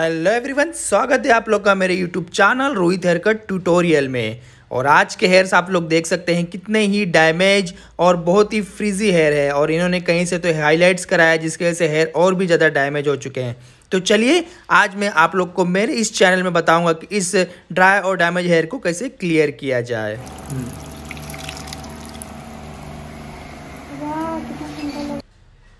Hello everyone स्वागत है आप लोग का मेरे YouTube channel Rohit hair cut tutorial में और आज के हेयर्स आप लोग देख सकते हैं कितने ही डैमेज और बहुत ही फ्रीजी हेयर है और इन्होंने कहीं से तो हाईलाइट्स कराया जिसकी वजह से हेयर और भी ज़्यादा डैमेज हो चुके हैं तो चलिए आज मैं आप लोग को मेरे इस चैनल में बताऊँगा कि इस ड्राई और डैमेज हेयर को कैसे क्लियर किया जाए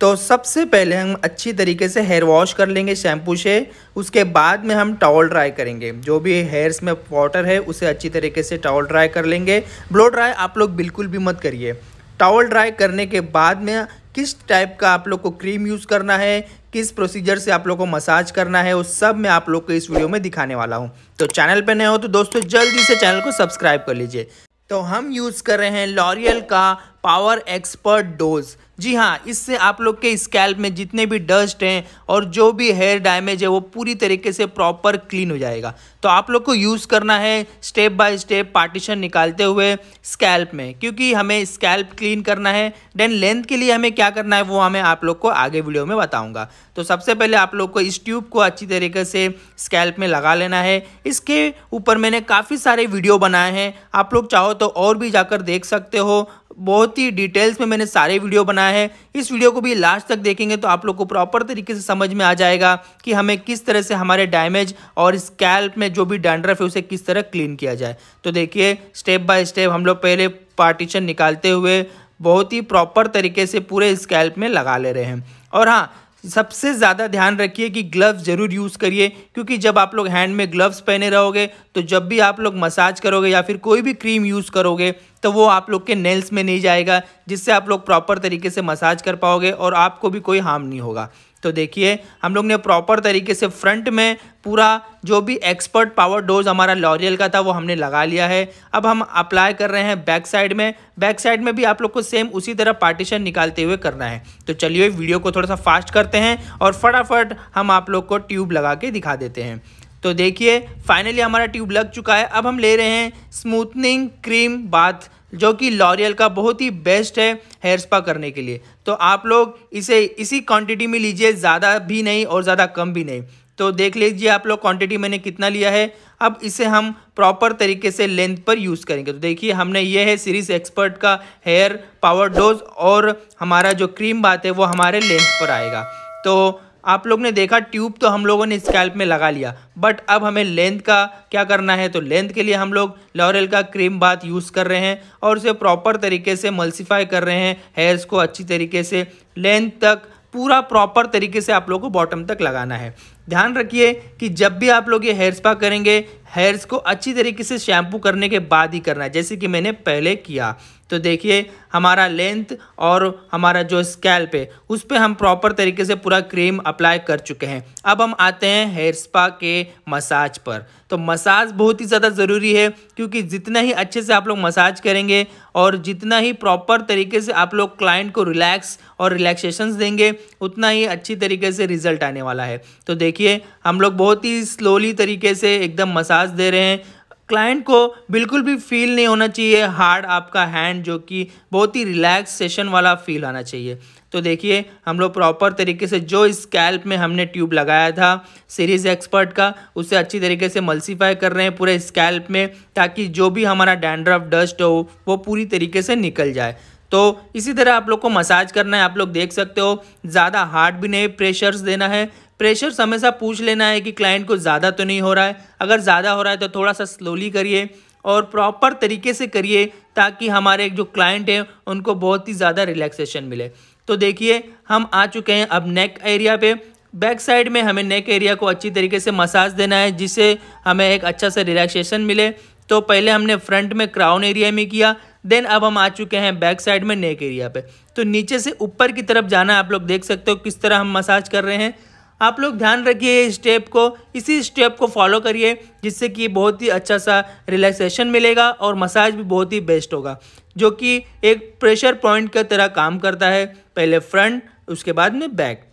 तो सबसे पहले हम अच्छी तरीके से हेयर वॉश कर लेंगे शैम्पू से उसके बाद में हम टॉवल ड्राई करेंगे जो भी हेयर्स में वाटर है उसे अच्छी तरीके से टॉवल ड्राई कर लेंगे ब्लो ड्राई आप लोग बिल्कुल भी मत करिए टॉवल ड्राई करने के बाद में किस टाइप का आप लोग को क्रीम यूज़ करना है किस प्रोसीजर से आप लोग को मसाज करना है वो सब मैं आप लोग को इस वीडियो में दिखाने वाला हूँ तो चैनल पर नए हो तो दोस्तों जल्दी से चैनल को सब्सक्राइब कर लीजिए तो हम यूज़ कर रहे हैं लॉरियल का पावर एक्सपर्ट डोज जी हाँ इससे आप लोग के स्कैल्प में जितने भी डस्ट हैं और जो भी हेयर डैमेज है वो पूरी तरीके से प्रॉपर क्लीन हो जाएगा तो आप लोग को यूज़ करना है स्टेप बाय स्टेप पार्टीशन निकालते हुए स्कैल्प में क्योंकि हमें स्कैल्प क्लीन करना है देन लेंथ के लिए हमें क्या करना है वो हमें आप लोग को आगे वीडियो में बताऊँगा तो सबसे पहले आप लोग को इस ट्यूब को अच्छी तरीके से स्कैल्प में लगा लेना है इसके ऊपर मैंने काफ़ी सारे वीडियो बनाए हैं आप लोग चाहो तो और भी जाकर देख सकते हो बहुत ही डिटेल्स में मैंने सारे वीडियो बनाए हैं इस वीडियो को भी लास्ट तक देखेंगे तो आप लोग को प्रॉपर तरीके से समझ में आ जाएगा कि हमें किस तरह से हमारे डैमेज और स्कैल्प में जो भी डैंड्रफ है उसे किस तरह क्लीन किया जाए तो देखिए स्टेप बाय स्टेप हम लोग पहले पार्टीशन निकालते हुए बहुत ही प्रॉपर तरीके से पूरे स्कैल्प में लगा ले रहे हैं और हाँ सबसे ज़्यादा ध्यान रखिए कि ग्लव्स ज़रूर यूज़ करिए क्योंकि जब आप लोग हैंड में ग्लव्स पहने रहोगे तो जब भी आप लोग मसाज करोगे या फिर कोई भी क्रीम यूज़ करोगे तो वो आप लोग के नेल्स में नहीं जाएगा जिससे आप लोग प्रॉपर तरीके से मसाज कर पाओगे और आपको भी कोई हार्म नहीं होगा तो देखिए हम लोग ने प्रॉपर तरीके से फ्रंट में पूरा जो भी एक्सपर्ट पावर डोज हमारा लॉरियल का था वो हमने लगा लिया है अब हम अप्लाई कर रहे हैं बैक साइड में बैक साइड में भी आप लोग को सेम उसी तरह पार्टीशन निकालते हुए करना है तो चलिए वीडियो को थोड़ा सा फास्ट करते हैं और फटाफट हम आप लोग को ट्यूब लगा के दिखा देते हैं तो देखिए फाइनली हमारा ट्यूब लग चुका है अब हम ले रहे हैं स्मूथनिंग क्रीम बाथ जो कि लॉरियल का बहुत ही बेस्ट है हेयर स्पा करने के लिए तो आप लोग इसे इसी क्वांटिटी में लीजिए ज़्यादा भी नहीं और ज़्यादा कम भी नहीं तो देख लीजिए आप लोग क्वांटिटी मैंने कितना लिया है अब इसे हम प्रॉपर तरीके से लेंथ पर यूज़ करेंगे तो देखिए हमने ये है सीरीज एक्सपर्ट का हेयर पावर डोज और हमारा जो क्रीम बात है वो हमारे लेंथ पर आएगा तो आप लोग ने देखा ट्यूब तो हम लोगों ने स्कैल्प में लगा लिया बट अब हमें लेंथ का क्या करना है तो लेंथ के लिए हम लोग लॉरेल का क्रीम बात यूज़ कर रहे हैं और उसे प्रॉपर तरीके से मल्सीफाई कर रहे हैं हेयर्स को अच्छी तरीके से लेंथ तक पूरा प्रॉपर तरीके से आप लोग को बॉटम तक लगाना है ध्यान रखिए कि जब भी आप लोग ये हेयर स्पा करेंगे हेयर्स को अच्छी तरीके से शैम्पू करने के बाद ही करना है जैसे कि मैंने पहले किया तो देखिए हमारा लेंथ और हमारा जो स्कैल्प है उस पर हम प्रॉपर तरीके से पूरा क्रीम अप्लाई कर चुके हैं अब हम आते हैं हेयर स्पा के मसाज पर तो मसाज बहुत ही ज़्यादा ज़रूरी है क्योंकि जितना ही अच्छे से आप लोग मसाज करेंगे और जितना ही प्रॉपर तरीके से आप लोग क्लाइंट को रिलैक्स और रिलैक्सेशंस देंगे उतना ही अच्छी तरीके से रिजल्ट आने वाला है तो देखिए हम लोग बहुत ही स्लोली तरीके से एकदम मसाज दे रहे हैं क्लाइंट को बिल्कुल भी फील नहीं होना चाहिए हार्ड आपका हैंड जो कि बहुत ही रिलैक्स सेशन वाला फील आना चाहिए तो देखिए हम लोग प्रॉपर तरीके से जो स्कैल्प में हमने ट्यूब लगाया था सीरीज एक्सपर्ट का उसे अच्छी तरीके से मल्सीफाई कर रहे हैं पूरे स्कैल्प में ताकि जो भी हमारा डैंड्रफ डस्ट हो वो पूरी तरीके से निकल जाए तो इसी तरह आप लोग को मसाज करना है आप लोग देख सकते हो ज़्यादा हार्ड भी नहीं प्रेशर्स देना है प्रेशर हमेशा पूछ लेना है कि क्लाइंट को ज़्यादा तो नहीं हो रहा है अगर ज़्यादा हो रहा है तो थोड़ा सा स्लोली करिए और प्रॉपर तरीके से करिए ताकि हमारे जो क्लाइंट हैं उनको बहुत ही ज़्यादा रिलैक्सेशन मिले तो देखिए हम आ चुके हैं अब नेक एरिया पे बैक साइड में हमें नेक एरिया को अच्छी तरीके से मसाज देना है जिससे हमें एक अच्छा सा रिलैक्सेशन मिले तो पहले हमने फ्रंट में क्राउन एरिया में किया देन अब हम आ चुके हैं बैक साइड में नेक एरिया पे तो नीचे से ऊपर की तरफ जाना आप लोग देख सकते हो किस तरह हम मसाज कर रहे हैं आप लोग ध्यान रखिए इस स्टेप को इसी स्टेप को फॉलो करिए जिससे कि बहुत ही अच्छा सा रिलैक्सेशन मिलेगा और मसाज भी बहुत ही बेस्ट होगा जो कि एक प्रेशर पॉइंट की तरह काम करता है पहले फ्रंट उसके बाद में बैक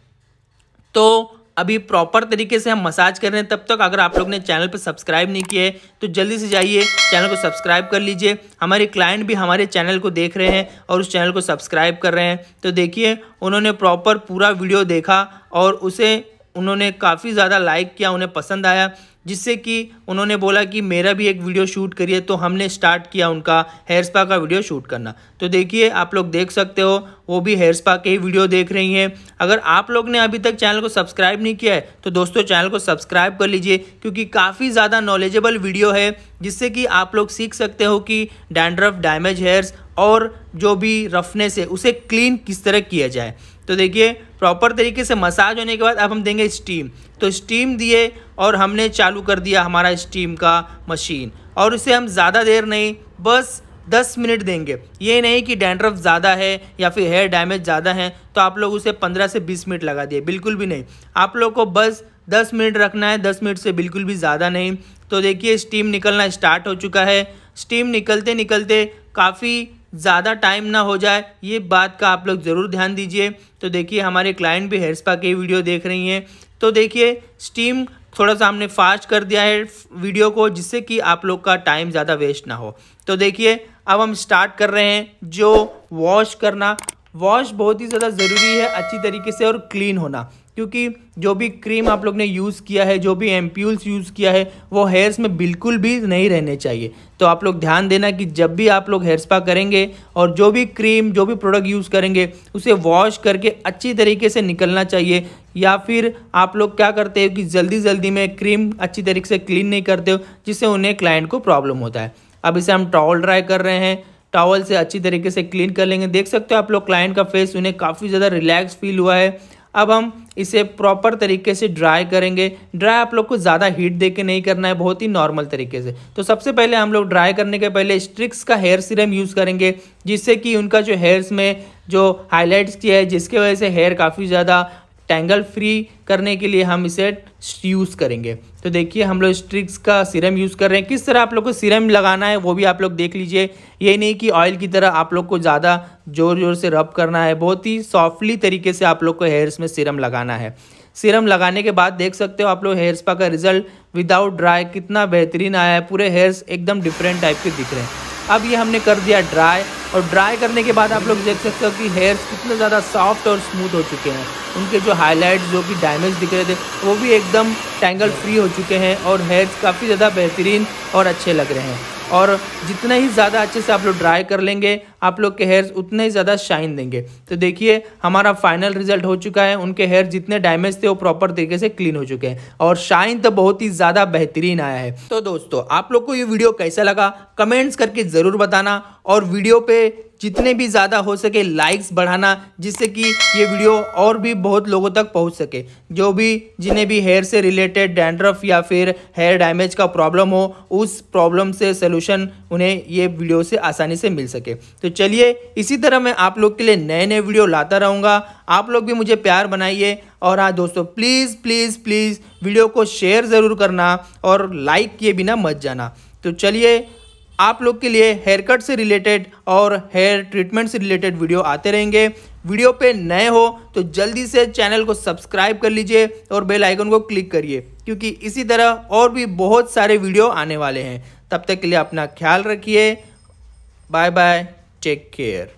तो अभी प्रॉपर तरीके से हम मसाज कर रहे हैं तब तक अगर आप लोग ने चैनल पर सब्सक्राइब नहीं किया है तो जल्दी से जाइए चैनल को सब्सक्राइब कर लीजिए हमारे क्लाइंट भी हमारे चैनल को देख रहे हैं और उस चैनल को सब्सक्राइब कर रहे हैं तो देखिए उन्होंने प्रॉपर पूरा वीडियो देखा और उसे उन्होंने काफ़ी ज़्यादा लाइक किया उन्हें पसंद आया जिससे कि उन्होंने बोला कि मेरा भी एक वीडियो शूट करिए तो हमने स्टार्ट किया उनका हेयर स्पा का वीडियो शूट करना तो देखिए आप लोग देख सकते हो वो भी हेयर स्पा के ही वीडियो देख रही हैं अगर आप लोग ने अभी तक चैनल को सब्सक्राइब नहीं किया है तो दोस्तों चैनल को सब्सक्राइब कर लीजिए क्योंकि काफ़ी ज़्यादा नॉलेजेबल वीडियो है जिससे कि आप लोग सीख सकते हो कि डैंड्रफ डैमेज हेयर्स और जो भी रफनेस है उसे क्लीन किस तरह किया जाए तो देखिए प्रॉपर तरीके से मसाज होने के बाद अब हम देंगे स्टीम तो स्टीम दिए और हमने चालू कर दिया हमारा स्टीम का मशीन और इसे हम ज़्यादा देर नहीं बस दस मिनट देंगे ये नहीं कि डैंड्रफ ज़्यादा है या फिर हेयर डैमेज ज़्यादा है तो आप लोग उसे पंद्रह से बीस मिनट लगा दिए बिल्कुल भी नहीं आप लोग को बस दस मिनट रखना है दस मिनट से बिल्कुल भी ज़्यादा नहीं तो देखिए स्टीम निकलना स्टार्ट हो चुका है स्टीम निकलते निकलते काफ़ी ज़्यादा टाइम ना हो जाए ये बात का आप लोग ज़रूर ध्यान दीजिए तो देखिए हमारे क्लाइंट भी हेयर स्पा की वीडियो देख रही हैं तो देखिए स्टीम थोड़ा सा हमने फास्ट कर दिया है वीडियो को जिससे कि आप लोग का टाइम ज़्यादा वेस्ट ना हो तो देखिए अब हम स्टार्ट कर रहे हैं जो वॉश करना वॉश बहुत ही ज़्यादा ज़रूरी है अच्छी तरीके से और क्लीन होना क्योंकि जो भी क्रीम आप लोग ने यूज़ किया है जो भी एम्प्यूल्स यूज़ किया है वो हेयर्स में बिल्कुल भी नहीं रहने चाहिए तो आप लोग ध्यान देना कि जब भी आप लोग हेयर स्पा करेंगे और जो भी क्रीम जो भी प्रोडक्ट यूज़ करेंगे उसे वॉश करके अच्छी तरीके से निकलना चाहिए या फिर आप लोग क्या करते हो कि जल्दी जल्दी में क्रीम अच्छी तरीके से क्लीन नहीं करते हो जिससे उन्हें क्लाइंट को प्रॉब्लम होता है अब इसे हम टॉवल ड्राई कर रहे हैं टॉवल से अच्छी तरीके से क्लीन कर लेंगे देख सकते हो आप लोग क्लाइंट का फेस उन्हें काफ़ी ज़्यादा रिलैक्स फील हुआ है अब हम इसे प्रॉपर तरीके से ड्राई करेंगे ड्राई आप लोग को ज़्यादा हीट दे के नहीं करना है बहुत ही नॉर्मल तरीके से तो सबसे पहले हम लोग ड्राई करने के पहले स्ट्रिक्स का हेयर सीरम यूज़ करेंगे जिससे कि उनका जो हेयर्स में जो हाईलाइट्स किया है जिसके वजह से हेयर काफ़ी ज़्यादा टैंगल फ्री करने के लिए हम इसे यूज़ करेंगे तो देखिए हम लोग स्ट्रिक्स का सीरम यूज़ कर रहे हैं किस तरह आप लोग को सीरम लगाना है वो भी आप लोग देख लीजिए ये नहीं कि ऑयल की तरह आप लोग को ज़्यादा ज़ोर ज़ोर से रब करना है बहुत ही सॉफ्टली तरीके से आप लोग को हेयर्स में सीरम लगाना है सीरम लगाने के बाद देख सकते हो आप लोग हेयर स्पा का रिजल्ट विदाउट ड्राई कितना बेहतरीन आया है पूरे हेयर्स एकदम डिफरेंट टाइप के दिख रहे हैं अब ये हमने कर दिया ड्राई और ड्राई करने के बाद आप लोग देख सकते हो कि हेयर्स कितने ज़्यादा सॉफ्ट और स्मूथ हो चुके हैं उनके जो हाईलाइट जो कि डैमेज दिख रहे थे वो भी एकदम टैंगल फ्री हो चुके हैं और हेयर्स काफ़ी ज़्यादा बेहतरीन और अच्छे लग रहे हैं और जितना ही ज़्यादा अच्छे से आप लोग ड्राई कर लेंगे आप लोग के हेयर्स उतने ही ज़्यादा शाइन देंगे तो देखिए हमारा फाइनल रिजल्ट हो चुका है उनके हेयर जितने डैमेज थे वो प्रॉपर तरीके से क्लीन हो चुके हैं और शाइन तो बहुत ही ज़्यादा बेहतरीन आया है तो दोस्तों आप लोग को ये वीडियो कैसा लगा कमेंट्स करके ज़रूर बताना और वीडियो पर जितने भी ज़्यादा हो सके लाइक्स बढ़ाना जिससे कि ये वीडियो और भी बहुत लोगों तक पहुंच सके जो भी जिन्हें भी हेयर से रिलेटेड डैंड्रफ या फिर हेयर डैमेज का प्रॉब्लम हो उस प्रॉब्लम से सोल्यूशन उन्हें ये वीडियो से आसानी से मिल सके तो चलिए इसी तरह मैं आप लोग के लिए नए नए वीडियो लाता रहूँगा आप लोग भी मुझे प्यार बनाइए और हाँ दोस्तों प्लीज़ प्लीज़ प्लीज़ वीडियो को शेयर ज़रूर करना और लाइक किए बिना मत जाना तो चलिए आप लोग के लिए हेयर कट से रिलेटेड और हेयर ट्रीटमेंट से रिलेटेड वीडियो आते रहेंगे वीडियो पे नए हो तो जल्दी से चैनल को सब्सक्राइब कर लीजिए और बेल आइकन को क्लिक करिए क्योंकि इसी तरह और भी बहुत सारे वीडियो आने वाले हैं तब तक के लिए अपना ख्याल रखिए बाय बाय Take care.